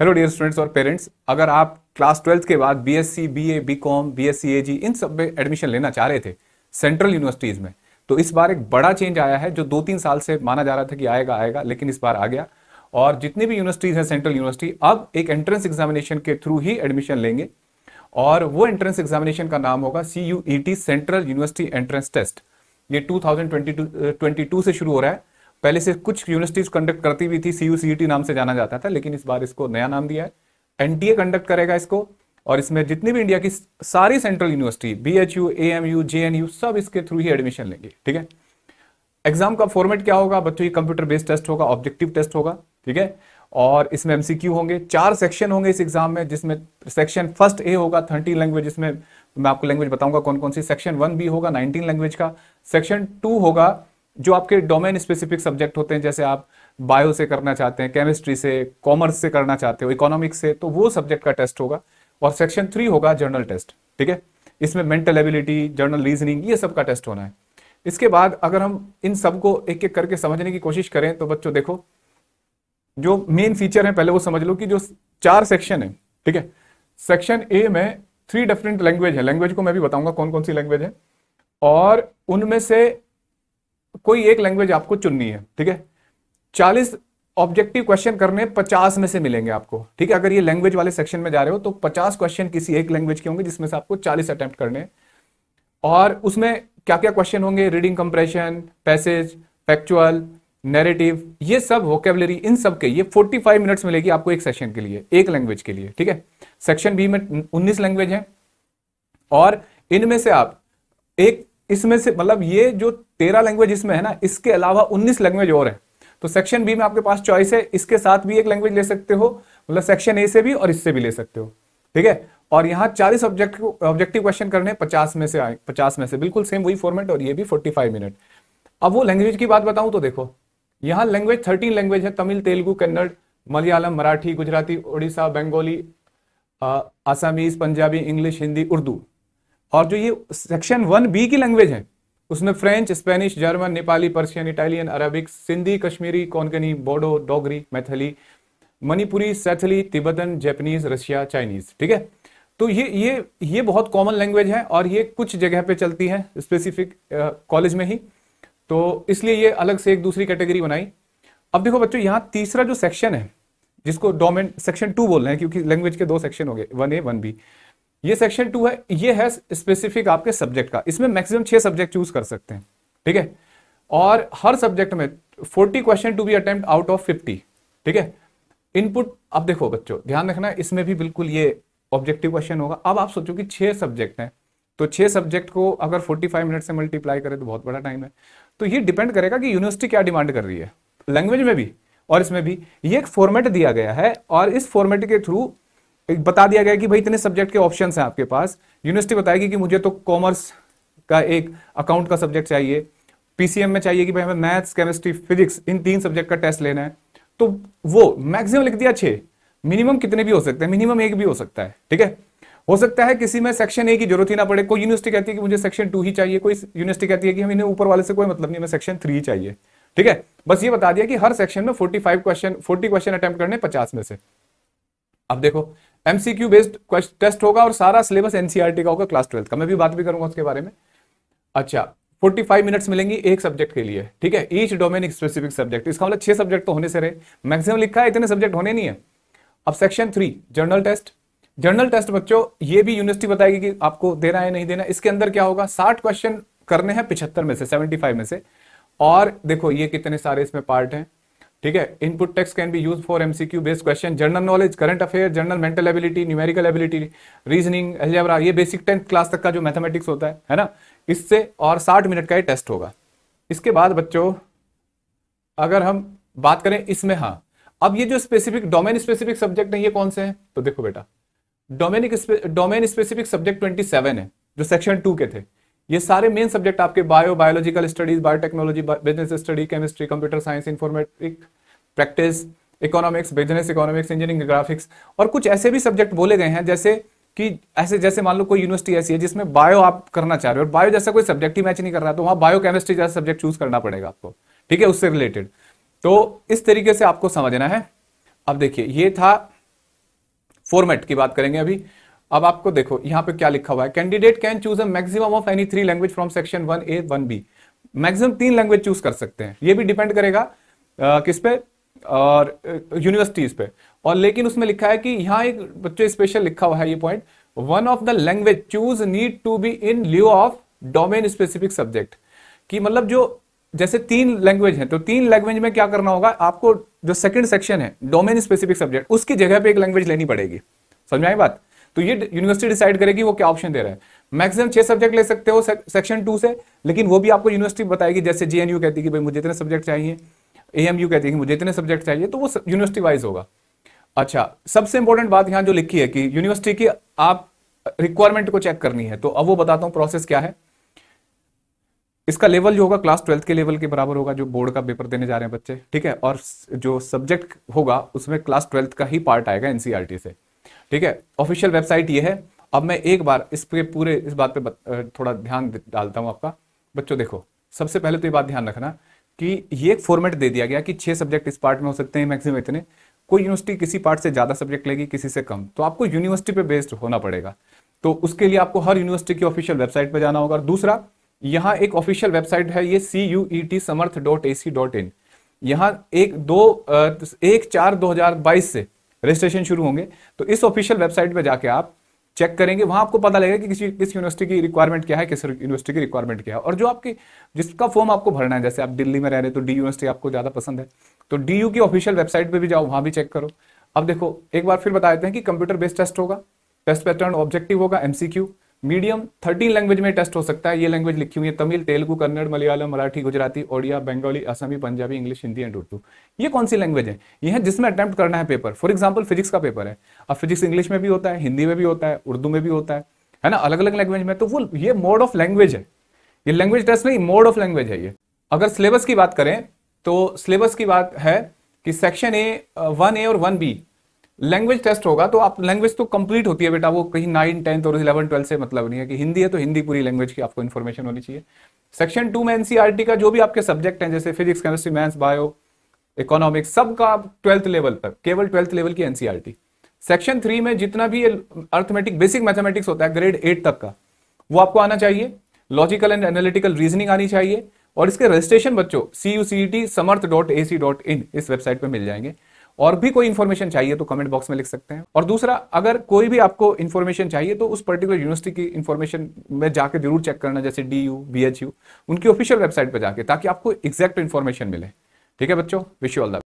hello dear students और parents अगर आप क्लास ट्वेल्थ के बाद B S C B A B com B S C A G इन सब में एडमिशन लेना चाह रहे थे सेंट्रल यूनिवर्सिटीज़ में तो इस बार एक बड़ा चेंज आया है जो दो तीन साल से माना जा रहा था कि आएगा आएगा लेकिन इस बार आ गया और जितनी भी यूनिवर्सिटीज़ हैं सेंट्रल यूनिवर्सिटी अब एक एंट्रेंस एग्जामिनेशन के थ्रू ही एडमिशन लेंगे और वो एंट्रेंस एग्जामिनेशन का नाम होगा C U central university entrance test ये टू थाउजेंड ट्वेंटी टू से शुरू हो रहा है पहले से कुछ यूनिवर्सिटीज कंडक्ट करती भी थी सी e नाम से जाना जाता था लेकिन इस बार इसको नया नाम दिया है एनटीए कंडक्ट करेगा इसको और इसमें जितनी भी इंडिया की सारी central university B H U J N U सब इसके थ्रू ही एडमिशन लेंगे ठीक है एग्जाम का फॉर्मेट क्या होगा बच्चों की कंप्यूटर बेस्ड टेस्ट होगा ऑब्जेक्टिव टेस्ट होगा ठीक है और इसमें एमसीक्यू होंगे चार सेक्शन होंगे इस एग्जाम में जिसमें सेक्शन फर्स्ट ए होगा थर्टी लैंग्वेज इसमें मैं आपको लैंग्वेज बताऊंगा कौन कौन सी सेक्शन वन बी होगा नाइनटीन लैंग्वेज का सेक्शन टू होगा जो आपके डोमेन स्पेसिफिक सब्जेक्ट होते हैं जैसे आप बायो से करना चाहते हैं केमिस्ट्री से कॉमर्स से करना चाहते हो इकोनॉमिक्स से तो वो सब्जेक्ट का टेस्ट होगा और सेक्शन थ्री होगा जर्नल टेस्ट ठीक है इसमें मेंटल एबिलिटी जर्नल रीजनिंग ये सब का टेस्ट होना है इसके बाद अगर हम इन सबको एक एक करके समझने की कोशिश करें तो बच्चों देखो जो मेन फीचर है पहले वो समझ लो कि जो चार सेक्शन है ठीक है सेक्शन ए में थ्री डिफरेंट लैंग्वेज है लैंग्वेज को मैं भी बताऊंगा कौन कौन सी लैंग्वेज है और उनमें से कोई एक लैंग्वेज आपको चुननी है ठीक है चालीस ऑब्जेक्टिव क्वेश्चन करने पचास में से मिलेंगे आपको ठीक है अगर ये लैंग्वेज वाले सेक्शन में जा रहे हो तो पचास क्वेश्चन किसी एक लैंग्वेज के होंगे जिसमें से आपको चालीस अटेम्प्ट करने और उसमें क्या क्या क्वेश्चन होंगे reading comprehension passage factual narrative ये सब वोकेबलरी इन सब के ये 45 मिनट्स मिलेगी आपको एक सेशन के लिए एक लैंग्वेज के लिए ठीक है सेक्शन बी में 19 लैंग्वेज हैं और इनमें से आप एक इसमें से मतलब ये जो तेरह लैंग्वेज इसमें है ना इसके अलावा उन्नीस लैंग्वेज और है तो सेक्शन बी में आपके पास चॉइस है इसके साथ भी एक लैंग्वेज ले सकते हो मतलब सेक्शन ए से भी और इससे भी ले सकते हो ठीक है और यहाँ चालीस ऑब्जेक्ट ऑब्जेक्टिव क्वेश्चन करने पचास में से आए पचास में से बिल्कुल सेम वही फॉर्मेट और ये भी फोर्टी फाइव मिनट अब वो लैंग्वेज की बात बताऊं तो देखो यहाँ लैंग्वेज थर्टीन लैंग्वेज है तमिल तेलुगु कन्नड़ मलयालम मराठी गुजराती उड़ीसा बंगाली आसामीज पंजाबी इंग्लिश हिंदी उर्दू और जो ये सेक्शन वन बी की लैंग्वेज है उसमें French Spanish German Nepali Persian Italian Arabic Sindhi Kashmiri Konkani Bodo Dogri Maithili Manipuri Santhali Tibetan Japanese Russia Chinese ठीक है तो ये ये ये बहुत कॉमन लैंग्वेज है और ये कुछ जगह पे चलती है स्पेसिफिक कॉलेज में ही तो इसलिए ये अलग से एक दूसरी कैटेगरी बनाई अब देखो बच्चों यहाँ तीसरा जो सेक्शन है जिसको डोमेन सेक्शन टू बोल रहे हैं क्योंकि लैंग्वेज के दो सेक्शन हो गए वन ए वन बी ये सेक्शन टू है ये है स्पेसिफिक आपके सब्जेक्ट का इसमें मैक्सिमम छह सब्जेक्ट चूज कर सकते हैं ठीक है और हर सब्जेक्ट में forty question to be attempt out of fifty ठीक है इनपुट अब देखो बच्चों ध्यान रखना इसमें भी बिल्कुल ये ऑब्जेक्टिव क्वेश्चन होगा अब आप सोचो कि छह सब्जेक्ट हैं तो छह सब्जेक्ट को अगर 45 मिनट से मल्टीप्लाई करें तो बहुत बड़ा टाइम है तो ये डिपेंड करेगा कि यूनिवर्सिटी क्या डिमांड कर रही है लैंग्वेज में भी और इसमें भी ये एक फॉर्मेट दिया गया है और इस फॉर्मेट के थ्रू बता दिया गया कि भाई इतने सब्जेक्ट के ऑप्शन हैं आपके पास यूनिवर्सिटी बताएगी कि मुझे तो कॉमर्स का एक अकाउंट का सब्जेक्ट चाहिए पीसीएम में चाहिए कि भाई हमें मैथ्स केमिस्ट्री फिजिक्स इन तीन सब्जेक्ट का टेस्ट लेना है तो वो मैक्सिमम लिख दिया छे मिनिमम कितने भी हो सकते हैं मिनिमम एक भी हो सकता है ठीक है हो सकता है किसी में सेक्शन ए की जरूरत ही ना पड़े कोई यूनिवर्सिटी कहती है कि मुझे सेक्शन टू ही चाहिए कोई यूनिवर्सिटी कहती है कि हमें ऊपर वाले से कोई मतलब नहीं हमें सेक्शन थ्री ही चाहिए ठीक है बस ये बता दिया कि हर सेक्शन में forty question forty question attempt करने पचास में से अब देखो एमसीक्यू बेस्ड टेस्ट होगा और सारा सिलेबस एनसीआरटी e का होगा क्लास ट्वेल्थ का मैं भी बात भी करूंगा उसके बारे में अच्छा 45 मिनट्स मिलेंगी एक सब्जेक्ट के लिए ठीक है ईच डोमेन स्पेसिफिक सब्जेक्ट इसका मतलब छह सब्जेक्ट तो होने से रहे मैक्सिमम लिखा है इतने सब्जेक्ट होने नहीं है अब section three general test general test बच्चों ये भी यूनिवर्सिटी बताएगी कि आपको देना है नहीं देना इसके अंदर क्या होगा साठ क्वेश्चन करने हैं पिछहत्तर में से सेवेंटी फाइव में से और देखो ये कितने सारे इसमें पार्ट हैं ठीक है input texts can be use for MCQ based question general knowledge current affair general mental ability numerical ability reasoning algebra ये बेसिक टेंथ क्लास तक का जो मैथमेटिक्स होता है है ना इससे और साठ मिनट का ये टेस्ट होगा इसके बाद बच्चों अगर हम बात करें इसमें हाँ अब ये जो स्पेसिफिक डोमेन स्पेसिफिक सब्जेक्ट है ये कौन से है तो देखो बेटा domainic domain specific subject twenty seven है जो सेक्शन टू के थे ये सारे मेन सब्जेक्ट आपके bio biological studies biotechnology business study chemistry computer science informatics practice economics business economics engineering graphics और कुछ ऐसे भी सब्जेक्ट बोले गए हैं जैसे कि ऐसे जैसे मान लो कोई यूनिवर्सिटी ऐसी है जिसमें बायो आप करना चाह रहे हो और बायो जैसा कोई सब्जेक्ट ही मैच नहीं कर रहा तो वहाँ बायो केमिस्ट्री जैसा सब्जेक्ट चूज करना पड़ेगा आपको ठीक है उससे रिलेटेड तो इस तरीके से आपको समझना है अब देखिए ये था फॉर्मेट की बात करेंगे अभी अब आपको देखो यहाँ पे क्या लिखा हुआ है candidate can choose a maximum of any three language from section one A one B maximum तीन लैंग्वेज चूज कर सकते हैं ये भी डिपेंड करेगा किस पे और यूनिवर्सिटीज़ पे और लेकिन उसमें लिखा है कि यहाँ एक बच्चों स्पेशल लिखा हुआ है ये point one of the language choose need to be in lieu of domain specific subject कि मतलब जो जैसे तीन लैंग्वेज है तो तीन लैंग्वेज में क्या करना होगा आपको जो सेकंड सेक्शन है डोमेन स्पेसिफिक सब्जेक्ट उसकी जगह पे एक लैंग्वेज लेनी पड़ेगी समझ आई बात तो ये यूनिवर्सिटी डिसाइड करेगी वो क्या ऑप्शन दे रहा है मैक्सिमम छह सब्जेक्ट ले सकते हो सेक्शन टू से लेकिन वो भी आपको यूनिवर्सिटी बताएगी जैसे जेएनयू कहती है कि भाई मुझे इतने सब्जेक्ट चाहिए ए एम यू कहती है मुझे इतने सब्जेक्ट चाहिए तो वो यूनिवर्सिटी वाइज होगा अच्छा सबसे इंपॉर्टेंट बात यहां जो लिखी है कि यूनिवर्सिटी की आप रिक्वायरमेंट को चेक करनी है तो अब वो बताता हूं प्रोसेस क्या है इसका लेवल जो होगा क्लास ट्वेल्थ के लेवल के बराबर होगा जो बोर्ड का पेपर देने जा रहे हैं बच्चे ठीक है और जो सब्जेक्ट होगा उसमें क्लास ट्वेल्थ का ही पार्ट आएगा एनसीईआरटी e से ठीक है ऑफिशियल वेबसाइट ये है अब मैं एक बार इस पे पूरे इस बात पे थोड़ा ध्यान डालता हूँ आपका बच्चों देखो सबसे पहले तो ये बात ध्यान रखना कि ये एक फॉर्मेट दे दिया गया कि छह सब्जेक्ट इस पार्ट में हो सकते हैं मैक्सिमम इतने कोई यूनिवर्सिटी किसी पार्ट से ज़्यादा सब्जेक्ट लेगी किसी से कम तो आपको यूनिवर्सिटी पे बेस्ड होना पड़ेगा तो उसके लिए आपको हर यूनिवर्सिटी की ऑफिशियल वेबसाइट पर जाना होगा और दूसरा यहाँ एक ऑफिशियल वेबसाइट है ये C U E T Samarth dot A C dot in यहाँ एक दो एक चार दो हजार बाईस से रजिस्ट्रेशन शुरू होंगे तो इस ऑफिशियल वेबसाइट पर जाके आप चेक करेंगे वहां आपको पता लगेगा कि किसी किस यूनिवर्सिटी की रिक्वायरमेंट क्या है किस यूनिवर्सिटी की रिक्वायरमेंट क्या है और जो आपकी जिसका फॉर्म आपको भरना है जैसे आप दिल्ली में रह रहे तो डी यूनिवर्सिटी आपको ज़्यादा पसंद है तो डी की ऑफिशियल वेबसाइट पर भी जाओ वहां भी चेक करो अब देखो एक बार फिर बता देते हैं कि कंप्यूटर बेस्ड टेस्ट होगा टेस्ट पैटर्न ऑब्जेक्टिव होगा एमसीक्यू मीडियम थर्टीन लैंग्वेज में टेस्ट हो सकता है ये लैंग्वेज लिखी हुई है तमिल तेलुगु कन्नड़ मलयालम मराठी गुजराती ओडिया बंगाली असमी पंजाबी इंग्लिश हिंदी एंड उर्दू ये कौन सी लैंग्वेज है ये है जिसमें अटैम्प्ट करना है पेपर फॉर एग्जाम्पल फिजिक्स का पेपर है अब फिजिक्स इंग्लिश में भी होता है हिंदी में भी होता है उर्दू में भी होता है है ना अलग अलग लैंग्वेज में तो वो ये मोड ऑफ लैंग्वेज है ये लैंग्वेज टेस्ट नहीं मोड ऑफ लैंग्वेज है ये अगर सिलेबस की बात करें तो सिलेबस की बात है कि सेक्शन ए वन ए और वन बी लैंग्वेज टेस्ट होगा तो आप लैंग्वेज तो कंप्लीट होती है बेटा वो कहीं नाइन टेंथ और इलेवन ट्वेल्थ से मतलब नहीं है कि हिंदी है तो हिंदी पूरी लैंग्वेज की आपको इन्फॉर्मेशन होनी चाहिए सेक्शन टू में एनसीआरटी e का जो भी आपके सब्जेक्ट हैं जैसे physics chemistry maths bio economics सब का आप ट्वेल्थ लेवल तक केवल ट्वेल्थ लेवल की एनसीआरटी सेक्शन थ्री में जितना भी अर्थमेटिक बेसिक मैथमेटिक्स होता है ग्रेड एट तक का वो आपको आना चाहिए लॉजिकल एंड एनालिटिकल रीजनिंग आनी चाहिए और इसके रजिस्ट्रेशन बच्चों C U C T Samarth dot A C dot in इस वेबसाइट पर मिल जाएंगे और भी कोई इन्फॉर्मेशन चाहिए तो कमेंट बॉक्स में लिख सकते हैं और दूसरा अगर कोई भी आपको इन्फॉर्मेशन चाहिए तो उस पर्टिकुलर यूनिवर्सिटी की इन्फॉर्मेशन में जाकर जरूर चेक करना जैसे D U B H U उनकी ऑफिशियल वेबसाइट पर जाके ताकि आपको एग्जैक्ट इन्फॉर्मेशन मिले ठीक है बच्चों विश यू ऑल द